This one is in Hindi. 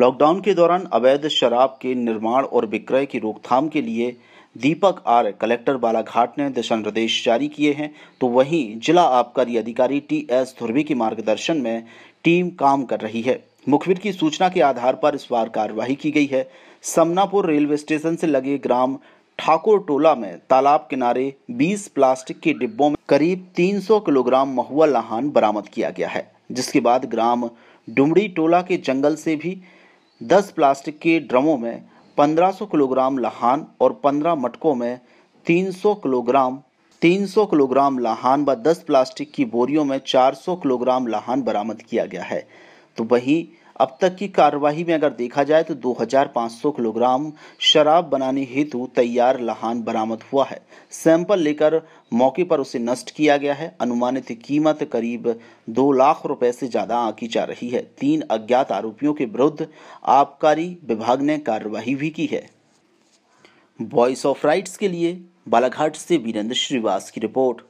लॉकडाउन के दौरान अवैध शराब के निर्माण और विक्रय की रोकथाम के लिए दीपक आर कलेक्टर बालाघाट ने दिशा निर्देश जारी किए हैं तो वहीं जिला आबकारी अधिकारी टी एस धुरवी के मार्गदर्शन में टीम काम कर रही है मुखबिर की सूचना के आधार पर इस बार कार्रवाई की गई है समनापुर रेलवे स्टेशन से लगे ग्राम ठाकुर टोला में तालाब किनारे 20 प्लास्टिक के डिब्बों में करीब 300 किलोग्राम महुआ लहान बरामद किया गया है जिसके बाद ग्राम डुमड़ी टोला के जंगल से भी 10 प्लास्टिक के ड्रमों में 1500 किलोग्राम लहान और 15 मटकों में 300 किलोग्राम 300 किलोग्राम लहान व 10 प्लास्टिक की बोरियों में 400 किलोग्राम लहान बरामद किया गया है तो वहीं अब तक की कार्यवाही में अगर देखा जाए तो 2,500 किलोग्राम शराब बनाने हेतु तैयार लहान बरामद हुआ है सैंपल लेकर मौके पर उसे नष्ट किया गया है अनुमानित कीमत करीब दो लाख रुपए से ज्यादा आंकी जा रही है तीन अज्ञात आरोपियों के विरुद्ध आबकारी विभाग ने कार्यवाही भी की है वॉइस ऑफ राइट्स के लिए बालाघाट से वीरेंद्र श्रीवास की रिपोर्ट